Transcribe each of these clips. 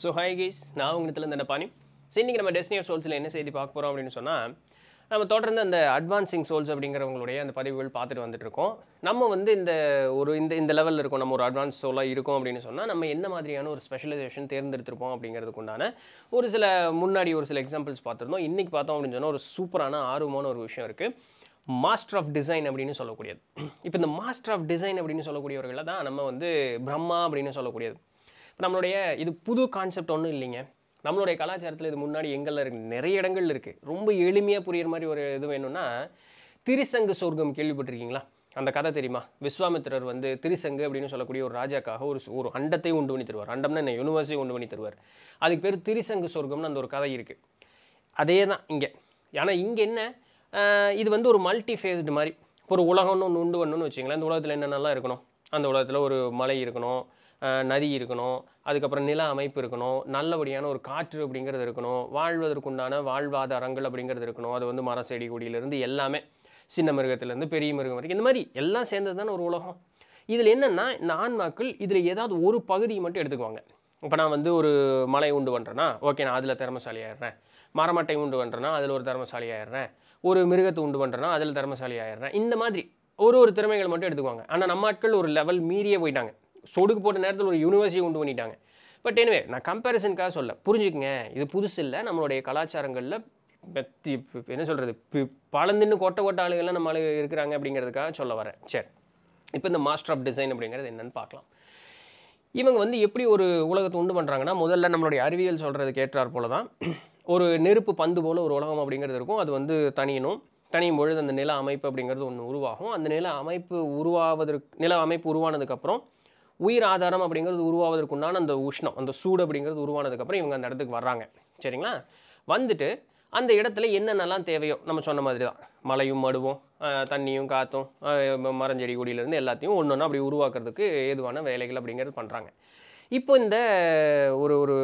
so hi guys நான் உங்களுக்கு இந்த பாணி ஸோ இன்றைக்கி நம்ம டெஸ்டினி ஆஃப் சோல்ஸில் என்ன செய்தி பார்க்க போகிறோம் அப்படின்னு சொன்னால் நம்ம தொடர்ந்து அந்த அட்வான்சிங் சோல்ஸ் அப்படிங்கிறவங்களுடைய அந்த பதிவுகள் பார்த்துட்டு வந்துட்டுருக்கோம் நம்ம வந்து இந்த ஒரு இந்த இந்த லெவலில் இருக்கும் நம்ம ஒரு அட்வான்ஸ் சோலாக இருக்கும் அப்படின்னு சொன்னால் நம்ம எந்த மாதிரியான ஒரு ஸ்பெஷலைசேஷன் தேர்ந்தெடுத்திருப்போம் அப்படிங்கிறதுக்கு உண்டான ஒரு சில முன்னாடி ஒரு சில எக்ஸாம்பிள்ஸ் பார்த்துருந்தோம் இன்றைக்கி பார்த்தோம் அப்படின்னு சொன்னால் ஒரு சூப்பரான ஆர்வமான ஒரு விஷயம் இருக்குது மாஸ்டர் ஆஃப் டிசைன் அப்படின்னு சொல்லக்கூடியது இப்போ இந்த மாஸ்டர் ஆஃப் டிசைன் அப்படின்னு சொல்லக்கூடியவர்களை தான் நம்ம வந்து பிரம்மா அப்படின்னு சொல்லக்கூடியது இப்போ நம்மளுடைய இது புது கான்செப்ட் ஒன்றும் இல்லைங்க நம்மளுடைய கலாச்சாரத்தில் இது முன்னாடி எங்களில் இருக்கு நிறைய இடங்கள் இருக்குது ரொம்ப எளிமையாக புரியிற மாதிரி ஒரு இது வேணும்னா திருசங்கு சொர்க்கம் கேள்விப்பட்டிருக்கீங்களா அந்த கதை தெரியுமா விஸ்வாமித்திரர் வந்து திருசங்கு அப்படின்னு சொல்லக்கூடிய ஒரு ராஜாக்காக ஒரு ஒரு அண்டத்தை உண்டு பண்ணி தருவார் அண்டம்னா என்ன யூனிவர்ஸை உண்டு பண்ணி தருவார் அதுக்கு பேர் திருசங்கு சொர்க்கம்னு அந்த ஒரு கதை இருக்குது அதே தான் இங்கே ஏன்னா இங்கே என்ன இது வந்து ஒரு மல்டி ஃபேஸ்டு மாதிரி ஒரு உலகம்னு ஒன்று உண்டு ஒன்றுன்னு வச்சிங்களேன் இந்த உலகத்தில் என்னென்னலாம் இருக்கணும் அந்த உலகத்தில் ஒரு மலை இருக்கணும் நதி இருக்கணும் அதுக்கப்புறம் நில அமைப்பு இருக்கணும் நல்லபடியான ஒரு காற்று அப்படிங்கிறது இருக்கணும் வாழ்வதற்குண்டான வாழ்வாதாரங்கள் அப்படிங்கிறது இருக்கணும் அது வந்து மர செடி கொடியிலேருந்து எல்லாமே சின்ன மிருகத்திலேருந்து பெரிய மிருகம் வரைக்கும் இந்த மாதிரி எல்லாம் சேர்ந்தது தானே ஒரு உலகம் இதில் என்னென்னா இந்த ஆன்மாக்கள் இதில் ஏதாவது ஒரு பகுதியை மட்டும் எடுத்துக்குவாங்க இப்போ நான் வந்து ஒரு மலை உண்டு பண்ணுறேன்னா ஓகே நான் அதில் திறமசாலி ஆயிடுறேன் மரமட்டை உண்டு பண்ணுறேன்னா அதில் ஒரு திறமசாலி ஆயிடுறேன் ஒரு மிருகத்தை உண்டு பண்ணுறேன்னா அதில் திறமசாலி ஆயிடுறேன் இந்த மாதிரி ஒரு ஒரு திறமைகள் மட்டும் எடுத்துக்குவாங்க ஆனால் நம்ம ஆட்கள் ஒரு லெவல் மீறியே போயிட்டாங்க சொடுக்கு போட்ட நேரத்தில் ஒரு யூனிவர்சிட்டி கொண்டு பண்ணிட்டாங்க பட் எனவே நான் கம்பேரிசனுக்காக சொல்ல புரிஞ்சுக்கங்க இது புதுசு இல்லை நம்மளுடைய கலாச்சாரங்களில் பெத்தி என்ன சொல்கிறது பழந்துன்னு கொட்டை கொட்ட ஆளுகள்லாம் நம்ம ஆளுகள் இருக்கிறாங்க அப்படிங்கிறதுக்காக சொல்ல வரேன் சரி இப்போ இந்த மாஸ்டர் ஆஃப் டிசைன் அப்படிங்கிறது என்னென்னு பார்க்கலாம் இவங்க வந்து எப்படி ஒரு உலகத்தை உண்டு பண்ணுறாங்கன்னா முதல்ல நம்மளுடைய அறிவியல் சொல்கிறது கேட்டார் போல தான் ஒரு நெருப்பு பந்து போல் ஒரு உலகம் அப்படிங்கிறது இருக்கும் அது வந்து தனியணும் தனியும் பொழுது அந்த நில அமைப்பு அப்படிங்கிறது ஒன்று உருவாகும் அந்த நில அமைப்பு உருவாவதற்கு நில அமைப்பு உருவானதுக்கப்புறம் உயிர் ஆதாரம் அப்படிங்கிறது உருவாவதற்குண்டான அந்த உஷ்ணம் அந்த சூடு அப்படிங்கிறது உருவானதுக்கப்புறம் இவங்க அந்த இடத்துக்கு வர்றாங்க சரிங்களா வந்துட்டு அந்த இடத்துல என்னென்னலாம் தேவையோ நம்ம சொன்ன மாதிரி தான் மழையும் மடுவும் தண்ணியும் காற்றும் மரஞ்செடி கொடியிலேருந்து எல்லாத்தையும் ஒன்று ஒன்றா அப்படி உருவாக்குறதுக்கு ஏதுவான வேலைகள் அப்படிங்கிறது பண்ணுறாங்க இப்போ இந்த ஒரு ஒரு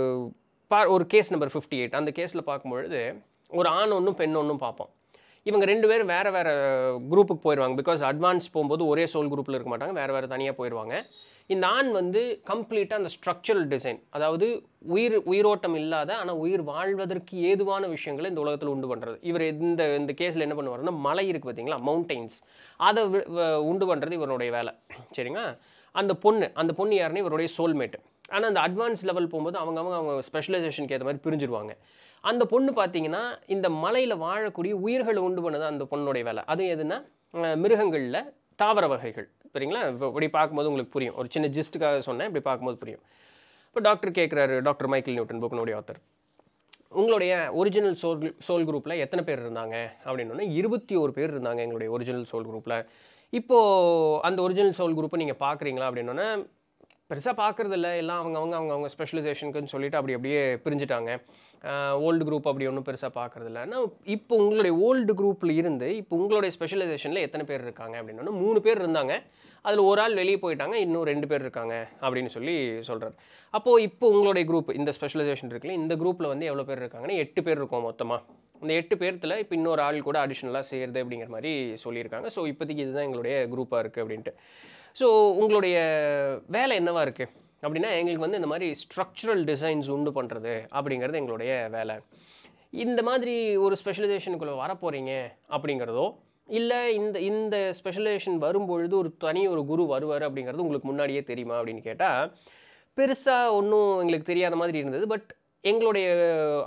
பா ஒரு கேஸ் நம்பர் ஃபிஃப்டி எயிட் அந்த கேஸில் பார்க்கும்பொழுது ஒரு ஆண் ஒன்றும் பெண் ஒன்றும் பார்ப்போம் இவங்க ரெண்டு பேரும் வேறு வேறு குரூப்புக்கு போயிடுவாங்க பிகாஸ் அட்வான்ஸ் போகும்போது ஒரே சோல் குரூப்பில் இருக்க மாட்டாங்க வேறு வேறு தனியாக போயிடுவாங்க இந்த ஆண் வந்து கம்ப்ளீட்டாக அந்த ஸ்ட்ரக்சரல் டிசைன் அதாவது உயிர் உயிரோட்டம் இல்லாத ஆனால் உயிர் வாழ்வதற்கு ஏதுவான விஷயங்களை இந்த உலகத்தில் உண்டு பண்ணுறது இவர் இந்த இந்த கேஸில் என்ன பண்ணுவார்னா மலை இருக்குது பார்த்தீங்களா மவுண்டெயின்ஸ் அதை உண்டு பண்ணுறது இவருடைய வேலை சரிங்களா அந்த பொண்ணு அந்த பொண்ணு யாருனே இவருடைய சோல்மேட் ஆனால் அந்த அட்வான்ஸ் லெவல் போகும்போது அவங்க அவங்க அவங்க ஸ்பெஷலைசேஷனுக்கு ஏற்ற மாதிரி பிரிஞ்சிருவாங்க அந்த பொண்ணு பார்த்தீங்கன்னா இந்த மலையில் வாழக்கூடிய உயிர்களை உண்டு பண்ணது அந்த பொண்ணுடைய வேலை அது எதுனா மிருகங்களில் தாவர வகைகள் சரிங்களா இப்போ இப்படி பார்க்கும்போது உங்களுக்கு புரியும் ஒரு சின்ன ஜிஸ்ட்டுக்காக சொன்னேன் இப்படி பார்க்கும்போது புரியும் இப்போ டாக்டர் கேட்குறாரு டாக்டர் மைக்கேல் நியூட்டன் புக்கனுடைய ஆத்தர் உங்களுடைய ஒரிஜினல் சோல் சோல் குரூப்பில் எத்தனை பேர் இருந்தாங்க அப்படின்னோடனே இருபத்தி ஒரு பேர் இருந்தாங்க எங்களுடைய ஒரிஜினல் சோல் குரூப்பில் இப்போது அந்த ஒரிஜினல் சோல் குரூப்பை நீங்கள் பார்க்குறீங்களா அப்படின்னோடனே பெருசாக பார்க்குறதில்ல எல்லாம் அவங்க அவங்க அவங்க அவங்க ஸ்பெஷலைசேஷனுக்குன்னு சொல்லிவிட்டு அப்படி அப்படியே பிரிஞ்சுட்டாங்க ஓல்டு குரூப் அப்படி ஒன்றும் பெருசாக பார்க்குறது இல்லை ஆனால் இப்போ உங்களுடைய ஓல்டு குரூப்பில் இருந்து இப்போ உங்களுடைய ஸ்பெஷலைசேஷனில் எத்தனை பேர் இருக்காங்க அப்படின்னு மூணு பேர் இருந்தாங்க அதில் ஒரு ஆள் வெளியே போயிட்டாங்க இன்னும் ரெண்டு பேர் இருக்காங்க அப்படின்னு சொல்லி சொல்கிறார் அப்போது இப்போ உங்களுடைய குரூப் இந்த ஸ்பெஷலைசேஷன் இருக்குல்ல இந்த குரூப்பில் வந்து எவ்வளோ பேர் இருக்காங்கன்னா எட்டு பேர் இருக்கும் மொத்தமாக இந்த எட்டு பேர்த்தில் இப்போ இன்னொரு ஆள் கூட அடிஷ்னலாக சேருது அப்படிங்கிற மாதிரி சொல்லியிருக்காங்க ஸோ இப்போதைக்கு இதுதான் எங்களுடைய குரூப்பாக இருக்குது அப்படின்ட்டு ஸோ உங்களுடைய வேலை என்னவாக இருக்குது அப்படின்னா எங்களுக்கு வந்து இந்த மாதிரி ஸ்ட்ரக்சரல் டிசைன்ஸ் உண்டு பண்ணுறது அப்படிங்கிறது எங்களுடைய வேலை இந்த மாதிரி ஒரு ஸ்பெஷலைசேஷனுக்குள்ளே வரப்போகிறீங்க அப்படிங்கிறதோ இல்லை இந்த இந்த ஸ்பெஷலைசேஷன் வரும்பொழுது ஒரு தனி ஒரு குரு வருவார் அப்படிங்கிறது உங்களுக்கு முன்னாடியே தெரியுமா அப்படின்னு கேட்டால் பெருசாக ஒன்றும் எங்களுக்கு தெரியாத மாதிரி இருந்தது பட் எங்களுடைய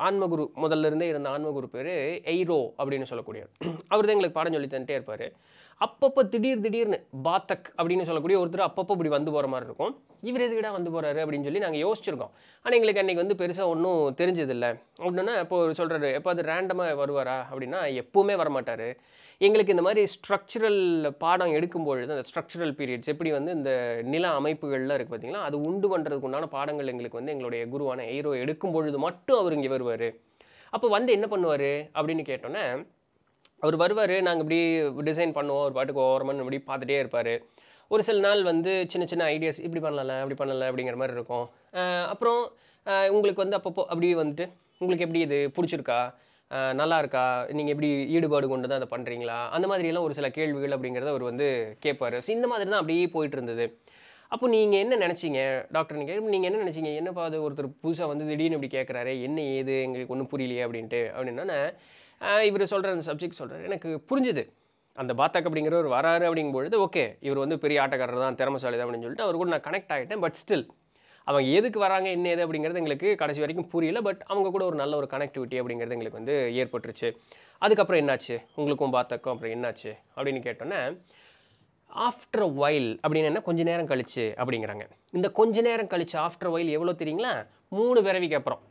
ஆன்மகுரு முதல்ல இருந்தே இருந்த ஆன்மகுரு பேர் எய்ரோ அப்படின்னு சொல்லக்கூடியவர் அவர் தான் எங்களுக்கு பாடம் சொல்லி தந்துட்டே இருப்பார் அப்பப்போ திடீர் திடீர்னு பாத்தக் அப்படின்னு சொல்லக்கூடிய ஒருத்தர் அப்பப்போ இப்படி வந்து போகிற மாதிரி இருக்கும் இவர் எதுக்கிடா வந்து போகிறாரு அப்படின்னு சொல்லி நாங்கள் யோசிச்சிருக்கோம் ஆனால் எங்களுக்கு அன்றைக்கி வந்து பெருசாக ஒன்றும் தெரிஞ்சதில்லை அப்படின்னா இப்போ சொல்கிறாரு எப்போ அது ரேண்டமாக வருவாரா அப்படின்னா எப்போவுமே வரமாட்டார் எங்களுக்கு இந்த மாதிரி ஸ்ட்ரக்சரல் பாடம் எடுக்கும்பொழுது அந்த ஸ்ட்ரக்சரல் பீரியட்ஸ் எப்படி வந்து இந்த நில அமைப்புகள்லாம் இருக்குது பார்த்திங்களா அது உண்டு பண்ணுறதுக்கு உண்டான பாடங்கள் எங்களுக்கு வந்து எங்களுடைய குருவான ஹீரோ எடுக்கும் பொழுது மட்டும் அவர் இங்கே வருவார் அப்போ வந்து என்ன பண்ணுவார் அப்படின்னு கேட்டோன்னே அவர் வருவார் நாங்கள் இப்படி டிசைன் பண்ணுவோம் ஒரு பாட்டுக்கு ஓரமாக இப்படி பார்த்துட்டே இருப்பார் ஒரு சில நாள் வந்து சின்ன சின்ன ஐடியாஸ் இப்படி பண்ணல அப்படி பண்ணல அப்படிங்கிற மாதிரி இருக்கும் அப்புறம் உங்களுக்கு வந்து அப்பப்போ அப்படி வந்துட்டு உங்களுக்கு எப்படி இது பிடிச்சிருக்கா நல்லா இருக்கா நீங்கள் எப்படி ஈடுபாடு கொண்டு தான் அதை பண்ணுறீங்களா அந்த மாதிரியெல்லாம் ஒரு சில கேள்விகள் அப்படிங்கிறத அவர் வந்து கேட்பார் ஸோ இந்த மாதிரி தான் அப்படியே போயிட்டு இருந்தது அப்போ நீங்கள் என்ன நினச்சிங்க டாக்டர் நீங்கள் நீங்கள் என்ன நினச்சிங்க என்னப்பா அது ஒருத்தர் புதுசாக வந்து திடீர்னு இப்படி கேட்குறாரு என்ன ஏது எங்களுக்கு ஒன்றும் புரியலையே அப்படின்ட்டு அப்படின்னா இவர் சொல்கிற அந்த சப்ஜெக்ட் சொல்கிறார் எனக்கு புரிஞ்சுது அந்த பாத்தாக் அப்படிங்கிற ஒரு வராரு அப்படிங்கும்பொழுது ஓகே இவர் வந்து பெரிய ஆட்டக்காரர் தான் திறமசாலி தான் அப்படின்னு சொல்லிட்டு அவர் கூட நான் கனெக்ட் ஆகிட்டேன் பட் ஸ்டில் அவங்க எதுக்கு வராங்க என்ன ஏது அப்படிங்கிறது எங்களுக்கு கடைசி வரைக்கும் புரியல பட் அவங்க கூட ஒரு நல்ல ஒரு கனெக்டிவிட்டி அப்படிங்கிறது எங்களுக்கு வந்து ஏற்பட்டுருச்சு அதுக்கப்புறம் என்னாச்சு உங்களுக்கும் பாத்தாக்கும் அப்புறம் என்னாச்சு அப்படின்னு கேட்டோன்னே ஆஃப்டர் வைல் அப்படின்னு என்ன கொஞ்ச நேரம் கழிச்சு அப்படிங்கிறாங்க இந்த கொஞ்ச நேரம் கழிச்சு ஆஃப்டர் வைல் எவ்வளோ தெரியுங்களா மூணு பிறவிக்கு அப்புறம்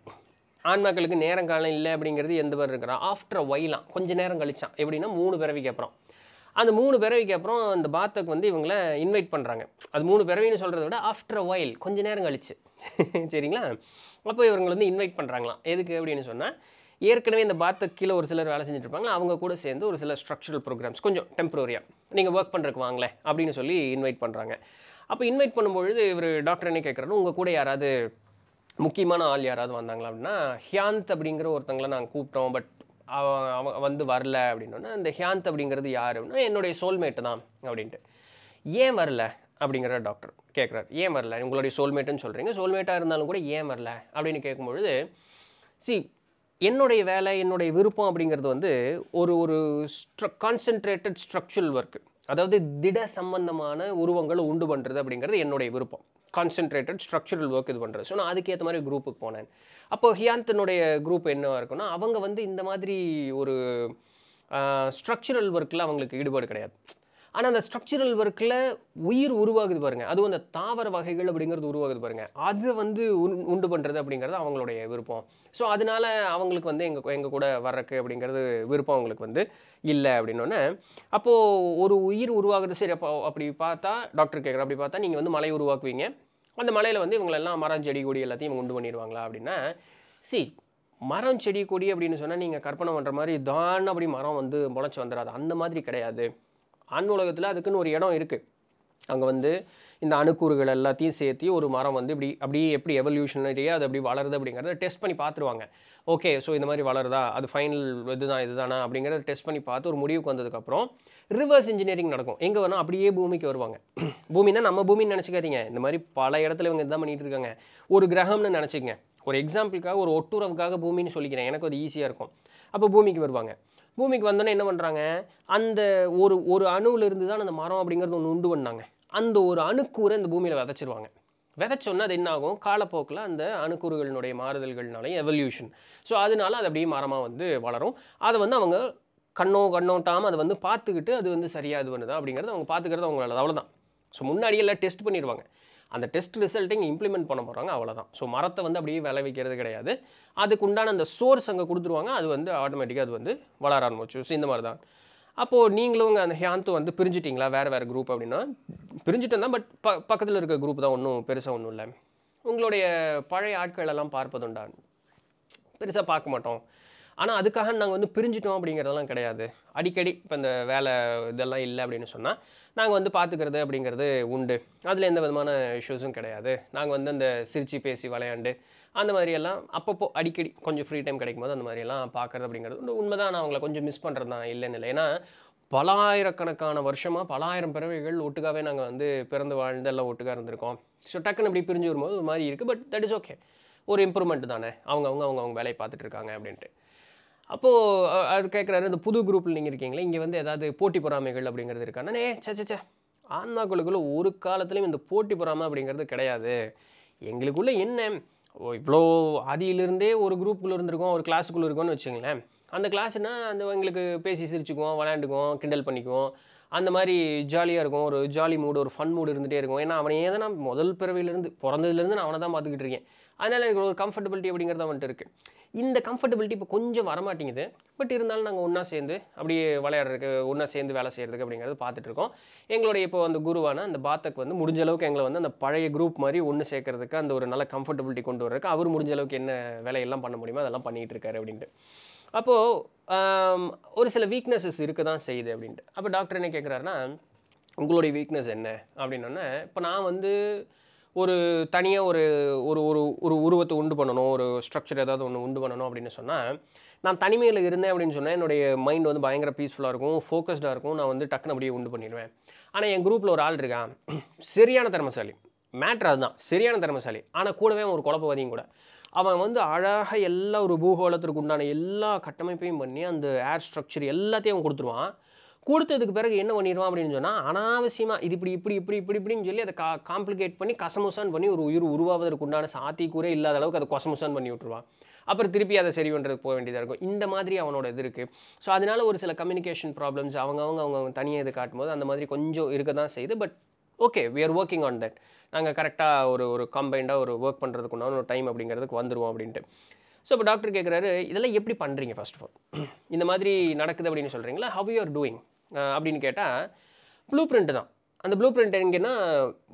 ஆன்மாக்களுக்கு நேரம் காலம் இல்லை அப்படிங்கிறது எந்த பேர் இருக்கிறோம் ஆஃப்டர் அ வைலாம் கொஞ்சம் நேரம் கழிச்சான் எப்படின்னா மூணு பிறவிக்கு அப்புறம் அந்த மூணு பிறவிக்கு அப்புறம் அந்த பாத்துக்கு வந்து இவங்கள இன்வைட் பண்ணுறாங்க அது மூணு பிறவின்னு சொல்கிறத விட ஆஃப்டர் அ வைல் கொஞ்ச நேரம் கழிச்சு சரிங்களா அப்போ இவங்களை வந்து இன்வைட் பண்ணுறாங்களாம் எதுக்கு அப்படின்னு சொன்னால் ஏற்கனவே இந்த பாத்த கீழே ஒரு சிலர் வேலை செஞ்சுட்டு இருப்பாங்களா அவங்க கூட சேர்ந்து ஒரு சில ஸ்ட்ரக்சரல் ப்ரோக்ராம்ஸ் கொஞ்சம் டெம்பரரியாக நீங்கள் ஒர்க் பண்ணுறதுக்கு வாங்களே அப்படின்னு சொல்லி இன்வைட் பண்ணுறாங்க அப்போ இன்வைட் பண்ணும்பொழுது இவர் டாக்டர் என்ன கேட்குறாரு உங்கள் கூட யாராவது முக்கியமான ஆள் யாராவது வந்தாங்களா அப்படின்னா ஹியாந்த் அப்படிங்கிற ஒருத்தங்களை நாங்கள் கூப்பிட்டோம் பட் அவன் அவன் வந்து வரல அப்படின்னா அந்த ஹியாந்த் அப்படிங்கிறது யார் அப்படின்னா என்னுடைய சோல்மேட்டு தான் அப்படின்ட்டு ஏன் வரல அப்படிங்கிற டாக்டர் கேட்குறாரு ஏன் வரல உங்களுடைய சோல்மேட்டுன்னு சொல்கிறீங்க சோல்மேட்டாக இருந்தாலும் கூட ஏன் வரல அப்படின்னு கேட்கும்பொழுது சி என்னுடைய வேலை என்னுடைய விருப்பம் அப்படிங்கிறது வந்து ஒரு ஒரு ஸ்ட்ர கான்சென்ட்ரேட்டட் ஸ்ட்ரக்சுரல் ஒர்க்கு அதாவது திட சம்பந்தமான உருவங்களை உண்டு பண்ணுறது அப்படிங்கிறது என்னுடைய விருப்பம் கான்சென்ட்ரேட்டட் ஸ்ட்ரக்சரல் ஒர்க் இது பண்ணுறது ஸோ நான் அதுக்கேற்ற மாதிரி குரூப்புக்கு போனேன் அப்போ ஹியாந்தனுடைய குரூப் என்னவாக இருக்குன்னா அவங்க வந்து இந்த மாதிரி ஒரு ஸ்ட்ரக்சரல் ஒர்க்கில் அவங்களுக்கு ஈடுபாடு கிடையாது ஆனால் அந்த ஸ்ட்ரக்சரல் ஒர்க்கில் உயிர் உருவாகுது பாருங்கள் அதுவும் அந்த தாவர வகைகள் அப்படிங்கிறது உருவாகுது பாருங்கள் அது வந்து உண்டு பண்ணுறது அப்படிங்கிறது அவங்களுடைய விருப்பம் ஸோ அதனால அவங்களுக்கு வந்து எங்கள் எங்கள் கூட வர்றக்கு அப்படிங்கிறது விருப்பம் அவங்களுக்கு வந்து இல்லை அப்படின்னோடனே அப்போது ஒரு உயிர் உருவாகிறது சரி அப்போ அப்படி பார்த்தா டாக்டர் கேட்குற அப்படி பார்த்தா நீங்கள் வந்து மலை உருவாக்குவீங்க அந்த மலையில் வந்து இவங்களெல்லாம் மரம் செடி கொடி எல்லாத்தையும் இவங்க உண்டு பண்ணிடுவாங்களா அப்படின்னா சி மரம் செடி கொடி அப்படின்னு சொன்னால் நீங்கள் கற்பனை பண்ணுற மாதிரி தான் அப்படி மரம் வந்து முளைச்சி வந்துடாது அந்த மாதிரி கிடையாது அண் உலகத்தில் அதுக்குன்னு ஒரு இடம் இருக்குது அங்கே வந்து இந்த அணுக்கூறுகள் எல்லாத்தையும் சேர்த்து ஒரு மரம் வந்து இப்படி அப்படியே எப்படி எவல்யூஷனரியாக அது அப்படி வளருது அப்படிங்கிறத டெஸ்ட் பண்ணி பார்த்துருவாங்க ஓகே ஸோ இந்த மாதிரி வளருதா அது ஃபைனல் இதுதான் இதுதானா அப்படிங்கிறத டெஸ்ட் பண்ணி பார்த்து ஒரு முடிவுக்கு வந்ததுக்கப்புறம் ரிவர்ஸ் இன்ஜினியரிங் நடக்கும் எங்கே வேணால் அப்படியே பூமிக்கு வருவாங்க பூமினா நம்ம பூமின்னு நினச்சிக்காதீங்க இந்த மாதிரி பல இடத்துல இவங்க இதுதான் பண்ணிகிட்டு இருக்காங்க ஒரு கிரகம்னு நினச்சிக்கங்க ஒரு எக்ஸாம்பிளுக்காக ஒரு ஒட்டுறவுக்காக பூமின்னு சொல்லிக்கிறேன் எனக்கு அது ஈஸியாக இருக்கும் அப்போ பூமிக்கு வருவாங்க பூமிக்கு வந்தோன்னே என்ன பண்ணுறாங்க அந்த ஒரு ஒரு அணுவிலிருந்து தான் அந்த மரம் அப்படிங்கிறது ஒன்று உண்டு பண்ணாங்க அந்த ஒரு அணுக்கூரை இந்த பூமியில் விதைச்சிருவாங்க விதைச்சோன்னா அது என்னாகும் காலப்போக்கில் அந்த அணுக்கூறுகளினுடைய மாறுதல்கள்னாலையும் எவல்யூஷன் ஸோ அதனால அது அப்படியே மரமாக வந்து வளரும் அதை வந்து அவங்க கண்ணோ கண்ணோட்டாமல் அதை வந்து பார்த்துக்கிட்டு அது வந்து சரியாக இது பண்ணுதா அப்படிங்கிறத அவங்க பார்த்துக்கிறது அவங்களால அவ்வளோதான் ஸோ முன்னாடியெல்லாம் டெஸ்ட் பண்ணிடுவாங்க அந்த டெஸ்ட் ரிசல்ட்டிங் இம்ப்ளிமெண்ட் பண்ண போகிறாங்க அவ்வளோதான் ஸோ மரத்தை வந்து அப்படியே விளைவிக்கிறது கிடையாது அதுக்கு உண்டான அந்த சோர்ஸ் அங்கே கொடுத்துருவாங்க அது வந்து ஆட்டோமேட்டிக்காக அது வந்து வளர ஆரம்பிச்சு ஸோ இந்த மாதிரி தான் அப்போது நீங்களும் அந்த ஹியாந்து வந்து பிரிஞ்சிட்டிங்களா வேறு வேறு குரூப் அப்படின்னா பிரிஞ்சிட்டேன் தான் பட் ப பக்கத்தில் இருக்க குரூப் தான் ஒன்றும் பெருசாக ஒன்றும் இல்லை உங்களுடைய பழைய ஆட்களெல்லாம் பார்ப்பதுண்டா பெருசாக பார்க்க மாட்டோம் ஆனால் அதுக்காக நாங்கள் வந்து பிரிஞ்சிட்டோம் அப்படிங்கிறதெல்லாம் கிடையாது அடிக்கடி இப்போ இந்த வேலை இதெல்லாம் இல்லை அப்படின்னு சொன்னால் நாங்கள் வந்து பார்த்துக்கிறது அப்படிங்கிறது உண்டு அதில் எந்த விதமான இஷ்யூஸும் கிடையாது நாங்கள் வந்து அந்த சிரித்து பேசி விளையாண்டு அந்த மாதிரியெல்லாம் அப்பப்போ அடிக்கடி கொஞ்சம் ஃப்ரீ டைம் கிடைக்கும் போது அந்த மாதிரியெல்லாம் பார்க்குறது அப்படிங்கிறது உண்மை தான் நான் அவங்கள கொஞ்சம் மிஸ் பண்ணுறது தான் இல்லைன்னு இல்லை ஏன்னா பலாயிரக்கணக்கான வருஷமாக பலாயிரம் பிறவைகள் ஒட்டுக்காவே நாங்கள் வந்து பிறந்து வாழ்ந்து எல்லாம் ஒட்டுக்காக இருந்திருக்கோம் ஸோ டக்குன்னு இப்படி பிரிஞ்சு வரும்போது ஒரு மாதிரி இருக்குது பட் தட் இஸ் ஓகே ஒரு இம்ப்ரூவ்மெண்ட் தானே அவங்கவுங்க அவங்க அவங்க வேலையை பார்த்துட்டு இருக்காங்க அப்படின்ட்டு அப்போது அது கேட்குறாரு இந்த புது குரூப்பில் நீங்கள் இருக்கீங்களே இங்கே வந்து ஏதாவது போட்டி பொறாமைகள் அப்படிங்கிறது சே சே ஆன்மாக்களுக்குள்ளே ஒரு காலத்துலேயும் இந்த போட்டி பொறாமை அப்படிங்கிறது கிடையாது எங்களுக்குள்ளே என்ன இவ்வளோ ஆதியிலிருந்தே ஒரு குரூப்புக்குள்ளே இருந்திருக்கோம் ஒரு கிளாஸுக்குள்ளே இருக்கோம்னு வச்சுங்களேன் அந்த கிளாஸ்னால் அந்த எங்களுக்கு பேசி சிரிச்சுக்குவோம் விளையாண்டுக்குவோம் கிண்டல் பண்ணிக்குவோம் அந்த மாதிரி ஜாலியாக இருக்கும் ஒரு ஜாலி மூடு ஒரு ஃபன் மூடு இருந்துகிட்டே இருக்கும் ஏன்னா அவனை ஏதனா நான் முதல் பிறவிலேருந்து பிறந்ததுலேருந்து நான் அவனை தான் பார்த்துக்கிட்டு இருக்கேன் அதனால் எனக்கு ஒரு கம்ஃபர்டபிலிட்டி அப்படிங்கிறத வந்துட்டு இருக்குது இந்த கம்ஃபர்டபிலிட்டி இப்போ கொஞ்சம் வரமாட்டேங்குது பட் இருந்தாலும் நாங்கள் ஒன்றா சேர்ந்து அப்படியே விளையாடுறதுக்கு ஒன்றா சேர்ந்து வேலை செய்கிறதுக்கு அப்படிங்கிறது பார்த்துட்ருக்கோம் எங்களுடைய இப்போ அந்த குருவான அந்த பாத்தக் வந்து முடிஞ்ச அளவுக்கு எங்களை வந்து அந்த பழைய குரூப் மாதிரி ஒன்று சேர்க்கறதுக்கு அந்த ஒரு நல்ல கம்ஃபர்டபிலிட்டி கொண்டு வர்றதுக்கு அவர் முடிஞ்ச அளவுக்கு என்ன வேலையெல்லாம் பண்ண முடியுமோ அதெல்லாம் பண்ணிகிட்டு இருக்காரு அப்படின்ட்டு அப்போது ஒரு சில வீக்னஸஸ் இருக்க தான் செய்யுது அப்படின்ட்டு அப்போ டாக்டர் என்ன கேட்குறாருன்னா உங்களுடைய வீக்னஸ் என்ன அப்படின்னோடனே இப்போ நான் வந்து ஒரு தனியாக ஒரு ஒரு ஒரு ஒரு உருவத்தை உண்டு பண்ணணும் ஒரு ஸ்ட்ரக்சர் ஏதாவது ஒன்று உண்டு பண்ணணும் அப்படின்னு சொன்னால் நான் தனிமையில் இருந்தேன் அப்படின்னு சொன்னால் என்னுடைய மைண்ட் வந்து பயங்கர பீஸ்ஃபுல்லாக இருக்கும் ஃபோக்கஸ்டாக இருக்கும் நான் வந்து டக்குனு அப்படியே உண்டு பண்ணிடுவேன் ஆனால் என் குரூப்பில் ஒரு ஆள் இருக்கான் சரியான திறமசாலி மேட்ரு அதுதான் சரியான திறமசாலி ஆனால் கூடவே ஒரு குழப்பவாதியும் கூட அவன் வந்து அழகாக எல்லா ஒரு பூகோளத்திற்கு உண்டான எல்லா கட்டமைப்பையும் பண்ணி அந்த ஏர் ஸ்ட்ரக்சர் எல்லாத்தையும் அவன் கொடுத்துருவான் கொடுத்ததுக்கு பிறகு என்ன பண்ணிடுவான் அப்படின்னு சொன்னால் அனாவசியமாக இது இப்படி இப்படி இப்படி இப்படி இப்படின்னு சொல்லி அதை கா காம்ப்ளிகேட் பண்ணி கசமுசான் பண்ணி ஒரு உயிர் உருவாவதற்கு உண்டான சாத்தியக்கூறே இல்லாத அளவுக்கு அதை கொசமுசான் பண்ணி விட்டுருவான் அப்புறம் திருப்பி அதை சரி பண்ணுறதுக்கு போக வேண்டியதாக இருக்கும் இந்த மாதிரி அவனோட இது இருக்குது ஸோ அதனால் ஒரு சில கம்யூனிகேஷன் ப்ராப்ளம்ஸ் அவங்க அவங்க அவங்க தனியாக இது காட்டும்போது அந்த மாதிரி கொஞ்சம் இருக்க தான் செய்யுது but okay we are working on that நாங்கள் கரெக்டாக ஒரு ஒரு கம்பைண்டாக ஒரு ஒர்க் பண்ணுறதுக்கு உண்டான ஒரு டைம் அப்படிங்கிறதுக்கு வந்துடுவோம் அப்படின்ட்டு ஸோ இப்போ டாக்டர் கேட்குறாரு இதெல்லாம் எப்படி பண்ணுறீங்க ஃபர்ஸ்ட் ஆஃப் ஆல் இந்த மாதிரி நடக்குது அப்படின்னு சொல்கிறீங்களா ஹவ் யூ ஆர் டூயிங் அப்படின்னு கேட்டால் ப்ளூ பிரிண்ட்டு தான் அந்த ப்ளூ பிரிண்ட் எங்கன்னா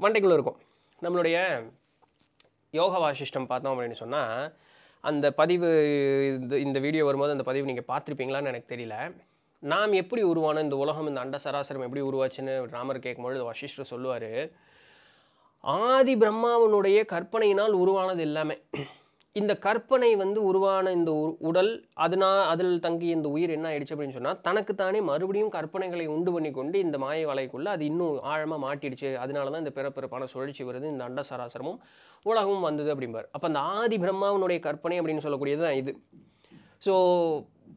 மண்டைக்குள்ளே இருக்கும் நம்மளுடைய யோகா வாசிஷ்டம் பார்த்தோம் அப்படின்னு சொன்னால் அந்த பதிவு இந்த இந்த வீடியோ வரும்போது அந்த பதிவு நீங்கள் பார்த்துருப்பீங்களான்னு எனக்கு தெரியல நாம் எப்படி உருவானோம் இந்த உலகம் இந்த அண்ட சராசரம் எப்படி உருவாச்சுன்னு ராமர் கேட்கும்பொழுது வசிஷ்டர் சொல்லுவார் ஆதி பிரம்மாவனுடைய கற்பனையினால் உருவானது எல்லாமே இந்த கற்பனை வந்து உருவான இந்த உடல் அதனால் அதில் தங்கி இந்த உயிர் என்ன ஆயிடுச்சு அப்படின்னு சொன்னால் தனக்குத்தானே மறுபடியும் கற்பனைகளை உண்டு பண்ணி கொண்டு இந்த மாய வலைக்குள்ளே அது இன்னும் ஆழமாக மாட்டிடுச்சு அதனால தான் இந்த பிறப்பிறப்பான சுழற்சி வருது இந்த அண்ட சராசரமும் உலகமும் வந்தது அப்படிம்பார் அப்போ அந்த ஆதி பிரம்மாவனுடைய கற்பனை அப்படின்னு சொல்லக்கூடியது தான் இது ஸோ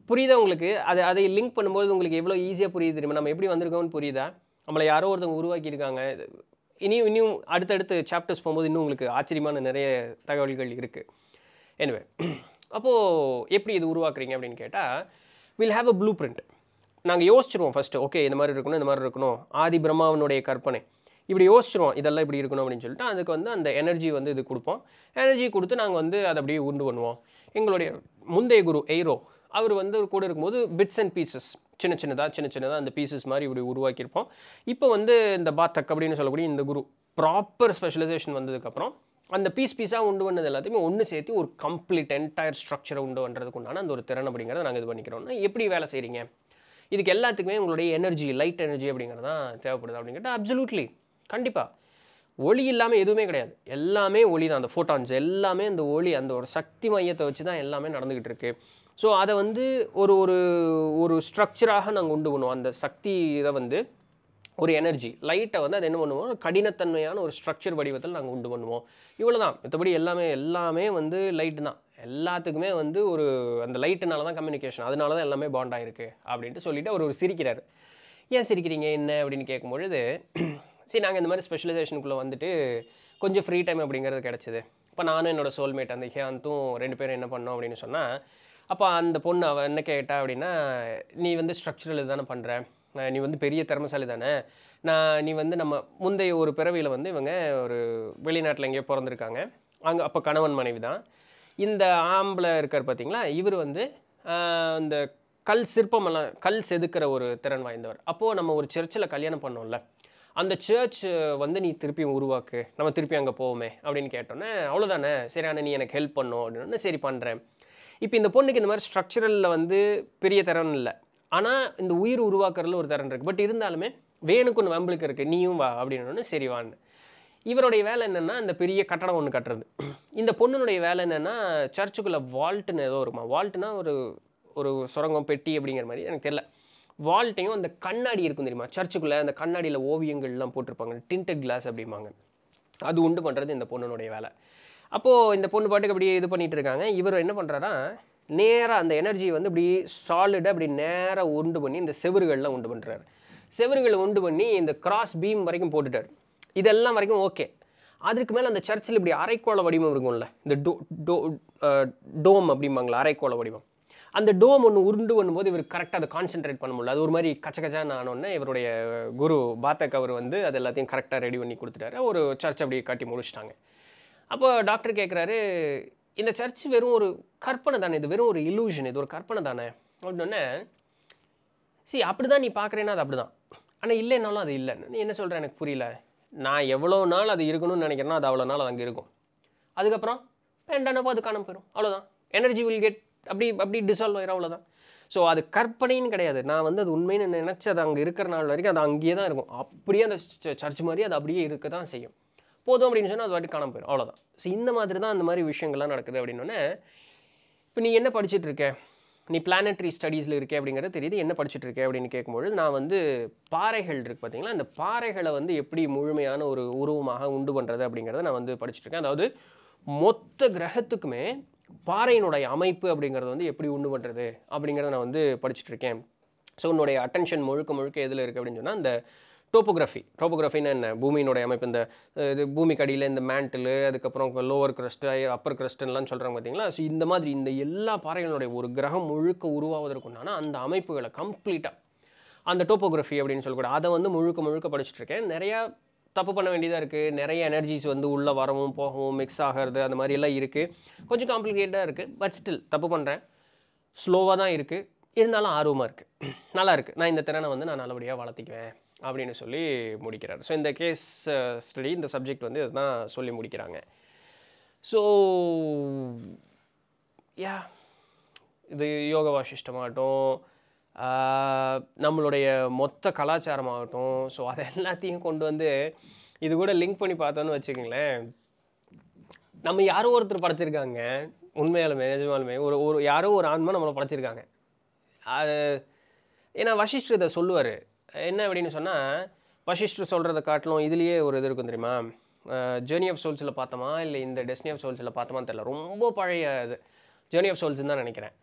புரியுதா உங்களுக்கு அது அதை லிங்க் பண்ணும்போது உங்களுக்கு எவ்வளோ ஈஸியாக புரியுது தெரியுமா நம்ம எப்படி வந்திருக்கோம்னு புரியுதா நம்மளை யாரோ ஒருத்தவங்க உருவாக்கியிருக்காங்க இனியும் இன்னும் அடுத்தடுத்து சாப்டர்ஸ் போகும்போது இன்னும் உங்களுக்கு ஆச்சரியமான நிறைய தகவல்கள் இருக்குது எனவே அப்போது எப்படி இது உருவாக்குறீங்க அப்படின்னு கேட்டால் will have a blueprint நாங்கள் யோசிச்சிருவோம் ஃபஸ்ட்டு ஓகே இந்த மாதிரி இருக்கணும் இந்த மாதிரி இருக்கணும் ஆதி பிரம்மாவனுடைய கற்பனை இப்படி யோசிச்சிருவோம் இதெல்லாம் இப்படி இருக்கணும் அப்படின்னு சொல்லிட்டு அதுக்கு வந்து அந்த எனர்ஜி வந்து இது கொடுப்போம் எனர்ஜி கொடுத்து நாங்கள் வந்து அதை அப்படியே உண்டு பண்ணுவோம் எங்களுடைய முந்தைய குரு எய்ரோ அவர் வந்து கூட இருக்கும்போது பிட்ஸ் அண்ட் பீசஸ் சின்ன சின்னதாக சின்ன சின்னதாக அந்த பீசஸ் மாதிரி இப்படி உருவாக்கியிருப்போம் இப்போ வந்து இந்த பாத்தக் அப்படின்னு சொல்லக்கூடிய இந்த குரு ப்ராப்பர் ஸ்பெஷலைசேஷன் வந்ததுக்கப்புறம் அந்த பீஸ் பீஸாக உண்டு பண்ணது எல்லாத்தையுமே ஒன்று சேர்த்து ஒரு கம்ப்ளீட் என்டையர் ஸ்ட்ரக்சரை உண்டு பண்ணுறதுக்கு உண்டான அந்த ஒரு திறன் அப்படிங்கிறத நாங்கள் இது பண்ணிக்கிறோம்னா எப்படி வேலை செய்கிறீங்க இதுக்கு எல்லாத்துக்குமே உங்களுடைய எனர்ஜி லைட் எனர்ஜி அப்படிங்கிறது தான் தேவைப்படுது அப்படிங்கிறது அப்சல்யூட்லி கண்டிப்பாக ஒளி இல்லாமல் எதுவுமே கிடையாது எல்லாமே ஒளி தான் அந்த ஃபோட்டான்ஸ் எல்லாமே அந்த ஒளி அந்த ஒரு சக்தி மையத்தை வச்சு தான் எல்லாமே நடந்துக்கிட்டு இருக்குது ஸோ அதை வந்து ஒரு ஒரு ஒரு ஸ்ட்ரக்சராக நாங்கள் உண்டு பண்ணுவோம் அந்த சக்தி இதை வந்து ஒரு எனர்ஜி லைட்டை வந்து அதை என்ன பண்ணுவோம் கடினத்தன்மையான ஒரு ஸ்ட்ரக்சர் வடிவத்தில் நாங்கள் உண்டு பண்ணுவோம் இவ்வளோ தான் மற்றபடி எல்லாமே எல்லாமே வந்து லைட்டு தான் எல்லாத்துக்குமே வந்து ஒரு அந்த லைட்டுனால தான் கம்யூனிகேஷன் அதனால தான் எல்லாமே பாண்ட் ஆகிருக்கு அப்படின்ட்டு சொல்லிவிட்டு அவர் ஒரு சிரிக்கிறார் ஏன் சிரிக்கிறீங்க என்ன அப்படின்னு கேட்கும்பொழுது சரி நாங்கள் இந்த மாதிரி ஸ்பெஷலைசேஷனுக்குள்ளே வந்துட்டு கொஞ்சம் ஃப்ரீ டைம் அப்படிங்கிறது கிடச்சிது இப்போ நானும் என்னோடய சோல்மேட் அந்த ஹியாந்தும் ரெண்டு பேரும் என்ன பண்ணோம் அப்படின்னு சொன்னால் அப்போ அந்த பொண்ணு அவள் என்ன கேட்டா அப்படின்னா நீ வந்து ஸ்ட்ரக்சரல் தானே பண்ணுற நீ வந்து பெரிய திறமசாலி தானே நான் நீ வந்து நம்ம முந்தைய ஒரு பிறவியில் வந்து இவங்க ஒரு வெளிநாட்டில் எங்கேயோ பிறந்திருக்காங்க அங்கே அப்போ கணவன் மனைவி தான் இந்த ஆம்பளை இருக்கார் பார்த்தீங்களா இவர் வந்து இந்த கல் சிற்பமெல்லாம் கல் செதுக்கிற ஒரு திறன் வாய்ந்தவர் அப்போது நம்ம ஒரு சர்ச்சில் கல்யாணம் பண்ணோம்ல அந்த சர்ச் வந்து நீ திருப்பி உருவாக்கு நம்ம திருப்பி அங்கே போவோமே அப்படின்னு கேட்டோன்னே அவ்வளோதானே சரி ஆனால் நீ எனக்கு ஹெல்ப் பண்ணும் அப்படின்னு சரி பண்ணுறேன் இப்போ இந்த பொண்ணுக்கு இந்த மாதிரி ஸ்ட்ரக்சரலில் வந்து பெரிய திறன் இல்லை ஆனால் இந்த உயிர் உருவாக்குறதுல ஒரு திறன் இருக்குது பட் இருந்தாலுமே வேணுக்கு ஒன்று வம்பளுக்கு இருக்குது நீயும் வா அப்படின்னு சரி வான்னு இவருடைய வேலை என்னென்னா இந்த பெரிய கட்டடம் ஒன்று கட்டுறது இந்த பொண்ணுனுடைய வேலை என்னென்னா சர்ச்சுக்குள்ளே வால்ட்டுன்னு ஏதோ இருக்குமா வால்ட்டுனா ஒரு ஒரு சுரங்கம் பெட்டி அப்படிங்கிற மாதிரி எனக்கு தெரில வால்ட்டையும் அந்த கண்ணாடி இருக்கும் தெரியுமா சர்ச்சுக்குள்ளே அந்த கண்ணாடியில் ஓவியங்கள்லாம் போட்டிருப்பாங்க டின்ட் கிளாஸ் அப்படிம்பாங்க அது உண்டு பண்ணுறது இந்த பொண்ணுனுடைய வேலை அப்போது இந்த பொண்ணு பாட்டுக்கு அப்படியே இது பண்ணிகிட்டு இருக்காங்க இவர் என்ன பண்ணுறாரா நேராக அந்த எனர்ஜி வந்து இப்படி சாலிடாக அப்படி நேராக உண்டு பண்ணி இந்த செவருகள்லாம் உண்டு பண்ணுறாரு செவருகளை உண்டு பண்ணி இந்த கிராஸ் பீம் வரைக்கும் போட்டுட்டார் இதெல்லாம் வரைக்கும் ஓகே அதுக்கு மேலே அந்த சர்ச்சில் இப்படி அரைக்கோள வடிவம் இருக்கும்ல இந்த டோ டோ டோம் அப்படிம்பாங்களா அரைக்கோள வடிவம் அந்த டோம் ஒன்று உருண்டு பண்ணும்போது இவர் கரெக்டாக அதை கான்சென்ட்ரேட் பண்ண முடியல அது ஒரு மாதிரி கச்ச கச்சான்னு ஆனோடனே இவருடைய குரு பாத்தக் அவர் வந்து அது எல்லாத்தையும் கரெக்டாக ரெடி பண்ணி கொடுத்துட்டாரு ஒரு சர்ச் அப்படியே காட்டி முடிச்சிட்டாங்க அப்போது டாக்டர் கேட்குறாரு இந்த சர்ச் வெறும் ஒரு கற்பனை தானே இது வெறும் ஒரு இலூஷன் இது ஒரு கற்பனை தானே அப்படின்னே சி அப்படி தான் நீ பார்க்குறேன்னா அது அப்படி தான் ஆனால் இல்லைனாலும் அது இல்லை நீ என்ன சொல்கிற எனக்கு புரியல நான் எவ்வளோ நாள் அது இருக்கணும்னு நினைக்கிறேன்னா அது அவ்வளோ நாள் அங்கே இருக்கும் அதுக்கப்புறம் வேண்டானப்போ அது காணாமல் போயிடும் அவ்வளோதான் எனர்ஜி வில் கெட் அப்படி அப்படி டிசால்வ் ஆயிரும் அவ்வளோதான் ஸோ அது கற்பனைன்னு கிடையாது நான் வந்து அது உண்மைன்னு நினச்சி அது அங்கே இருக்கிற நாள் வரைக்கும் அது அங்கேயே தான் இருக்கும் அப்படியே அந்த சர்ச் மாதிரி அது அப்படியே இருக்க தான் செய்யும் போதும் அப்படின்னு சொன்னால் அது வாட்டி காணாம போயிடும் அவ்வளோதான் ஸோ இந்த மாதிரி தான் அந்த மாதிரி விஷயங்கள்லாம் நடக்குது அப்படின்னோடனே இப்போ நீ என்ன படிச்சுட்டு இருக்க நீ பிளானட்ரி ஸ்டடீஸில் இருக்கே அப்படிங்கிறது தெரியுது என்ன படிச்சுட்டு இருக்கே அப்படின்னு கேட்கும்போது நான் வந்து பாறைகள் இருக்குது பார்த்தீங்களா அந்த பாறைகளை வந்து எப்படி முழுமையான ஒரு உருவமாக உண்டு பண்ணுறது அப்படிங்கிறத நான் வந்து படிச்சுட்ருக்கேன் அதாவது மொத்த கிரகத்துக்குமே பாறையினுடைய அமைப்பு அப்படிங்கிறது வந்து எப்படி உண்டு பண்ணுறது அப்படிங்கிறத நான் வந்து படிச்சுட்ருக்கேன் ஸோ உன்னுடைய அட்டென்ஷன் முழுக்க முழுக்க எதில் இருக்குது அப்படின்னு சொன்னால் அந்த டோப்போகிராஃபி டோப்போகிராஃபின்னு என்ன பூமியினுடைய அமைப்பு இந்த இது பூமிக்கு அடியில் இந்த மேண்டில் அதுக்கப்புறம் லோவர் கிரஸ்ட் அப்பர் கிரஸ்ட்லாம் சொல்கிறாங்க பார்த்தீங்களா ஸோ இந்த மாதிரி இந்த எல்லா பாறைகளுடைய ஒரு கிரகம் முழுக்க உருவாவதற்குண்டான அந்த அமைப்புகளை கம்ப்ளீட்டாக அந்த டோப்போகிராஃபி அப்படின்னு சொல்லக்கூடாது அதை வந்து முழுக்க முழுக்க படிச்சுட்ருக்கேன் நிறையா தப்பு பண்ண வேண்டியதாக இருக்குது நிறைய எனர்ஜிஸ் வந்து உள்ளே வரவும் போகவும் மிக்ஸ் ஆகிறது அந்த மாதிரியெல்லாம் இருக்குது கொஞ்சம் காம்ப்ளிகேட்டாக இருக்குது பட் ஸ்டில் தப்பு பண்ணுறேன் ஸ்லோவாக தான் இருக்குது இருந்தாலும் ஆர்வமாக இருக்குது நல்லா இருக்குது நான் இந்த திறனை வந்து நான் நல்லபடியாக வளர்த்திக்குவேன் அப்படின்னு சொல்லி முடிக்கிறார் ஸோ இந்த கேஸ் ஸ்டடி uh, இந்த சப்ஜெக்ட் வந்து இதுதான் சொல்லி முடிக்கிறாங்க ஸோ யா இது யோக வாசிஷ்டமாகட்டும் uh, நம்மளுடைய மொத்த கலாச்சாரமாகட்டும் ஸோ அதை எல்லாத்தையும் கொண்டு வந்து இது கூட லிங்க் பண்ணி பார்த்தோன்னு வச்சுக்கோங்களேன் நம்ம யாரோ ஒருத்தர் படைச்சிருக்காங்க உண்மையாலுமே நிஜமாலுமே ஒரு ஒரு யாரோ ஒரு ஆன்மா நம்மளை படைச்சிருக்காங்க அது ஏன்னா வசிஷ்டத்தை சொல்லுவார் என்ன அப்படின்னு சொன்னால் வசிஷ்டர் சொல்கிறத காட்டிலும் இதுலேயே ஒரு இது இருக்கும் தெரியுமா ஜேர்னி ஆஃப் சோல்ஸில் பார்த்தோமா இல்லை இந்த டெஸ்னி ஆஃப் சோல்ஸில் பார்த்தோமான்னு தெரில ரொம்ப பழைய இது ஜேர்னி ஆஃப் சோல்ஸ்ன்னு தான் நினைக்கிறேன்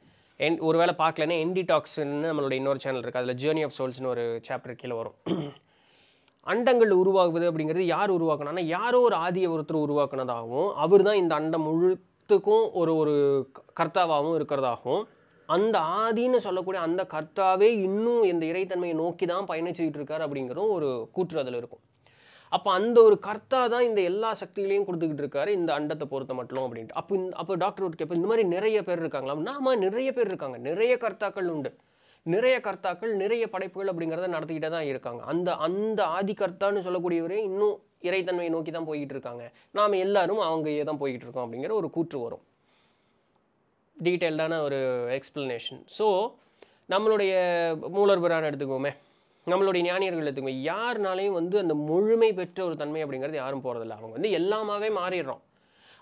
என் ஒரு வேளை பார்க்கலன்னா என்டி டாக்ஸ்ன்னு நம்மளோட இன்னொரு சேனல் இருக்குது அதில் ஜேர்னி ஆஃப் சோல்ஸ்னு ஒரு சாப்டர் கீழே வரும் அண்டங்கள் உருவாகுது அப்படிங்கிறது யார் உருவாக்கணும்னா யாரோ ஒரு ஆதிய ஒருத்தர் உருவாக்குனதாகவும் அவர் தான் இந்த அண்டம் முழுத்துக்கும் ஒரு ஒரு கர்த்தாவாகவும் இருக்கிறதாகவும் அந்த ஆதின்னு சொல்லக்கூடிய அந்த கர்த்தாவே இன்னும் இந்த இறைத்தன்மையை நோக்கி தான் பயணிச்சுக்கிட்டு இருக்கார் அப்படிங்கிற ஒரு கூற்று அதில் இருக்கும் அப்போ அந்த ஒரு கர்த்தா தான் இந்த எல்லா சக்திகளையும் கொடுத்துக்கிட்டு இருக்காரு இந்த அண்டத்தை பொறுத்த மட்டும் அப்படின்ட்டு அப்போ அப்போ டாக்டர் ஒரு கேட்ப இந்த மாதிரி நிறைய பேர் இருக்காங்களா நாம நிறைய பேர் இருக்காங்க நிறைய கர்த்தாக்கள் உண்டு நிறைய கர்த்தாக்கள் நிறைய படைப்புகள் அப்படிங்கிறத நடத்திக்கிட்டே தான் இருக்காங்க அந்த அந்த ஆதி கர்த்தான்னு சொல்லக்கூடியவரே இன்னும் இறைத்தன்மையை நோக்கி தான் போய்கிட்டு இருக்காங்க நாம் எல்லாரும் அவங்க தான் போய்கிட்டு இருக்கோம் அப்படிங்கிற ஒரு கூற்று வரும் டீட்டெயில்டான ஒரு எக்ஸ்ப்ளனேஷன் ஸோ நம்மளுடைய மூலர்புரான எடுத்துக்கோமே நம்மளுடைய ஞானியர்கள் எடுத்துக்கோங்க யாருனாலையும் வந்து அந்த முழுமை பெற்ற ஒரு தன்மை அப்படிங்கிறது யாரும் போகிறதில்ல அவங்க வந்து எல்லாமாவே மாறிடுறோம்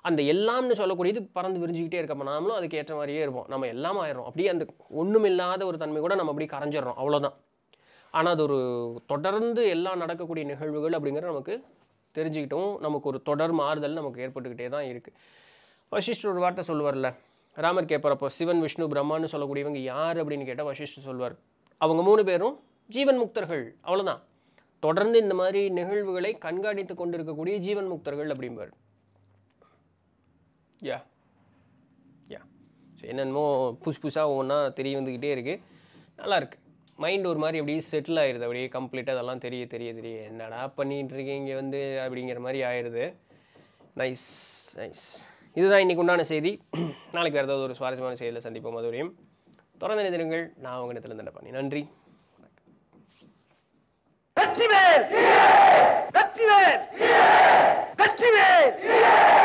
அந்த எல்லாம்னு சொல்லக்கூடியது பறந்து விரிஞ்சிக்கிட்டே இருக்கப்போ நாமளும் அதுக்கு ஏற்ற மாதிரியே இருப்போம் நம்ம எல்லாம் ஆயிடும் அப்படியே அந்த ஒன்றும் இல்லாத ஒரு தன்மை கூட நம்ம அப்படி கரைஞ்சிடறோம் அவ்வளோதான் ஆனால் அது ஒரு தொடர்ந்து எல்லாம் நடக்கக்கூடிய நிகழ்வுகள் அப்படிங்கிறது நமக்கு தெரிஞ்சுக்கிட்டோம் நமக்கு ஒரு தொடர் மாறுதல் நமக்கு ஏற்பட்டுக்கிட்டே தான் இருக்குது வசிஷ்டர் ஒரு வார்த்தை சொல்லுவார்ல ராமர் கேட்பார் அப்போ சிவன் விஷ்ணு பிரம்மான்னு சொல்லக்கூடியவங்க யார் அப்படின்னு கேட்டால் வசிஷ்டர் சொல்வார் அவங்க மூணு பேரும் ஜீவன் முக்தர்கள் அவ்வளோதான் தொடர்ந்து இந்த மாதிரி நிகழ்வுகளை கண்காணித்து கொண்டிருக்கக்கூடிய ஜீவன் முக்தர்கள் அப்படிம்பார் யா யா ஸோ என்னென்னமோ புதுசு புதுசாக ஒவ்வொன்றா தெரிய வந்துக்கிட்டே இருக்குது நல்லாயிருக்கு மைண்ட் ஒரு மாதிரி அப்படியே செட்டில் ஆயிடுது அப்படியே கம்ப்ளீட்டாக அதெல்லாம் தெரிய தெரிய தெரிய என்னடா பண்ணிகிட்டு இருக்கீங்க வந்து அப்படிங்கிற மாதிரி ஆயிடுது நைஸ் நைஸ் இதுதான் இன்றைக்கு உண்டான செய்தி நாளைக்கு வேறு ஏதாவது ஒரு சுவாரஸ்யமான செய்தியில் சந்திப்போம் மதுரையும் தொடர்ந்து நினைத்திருங்கள் நான் உங்கள் இடத்துல தண்டை பண்ணி நன்றி வேர் வெற்றிவேல் வேர்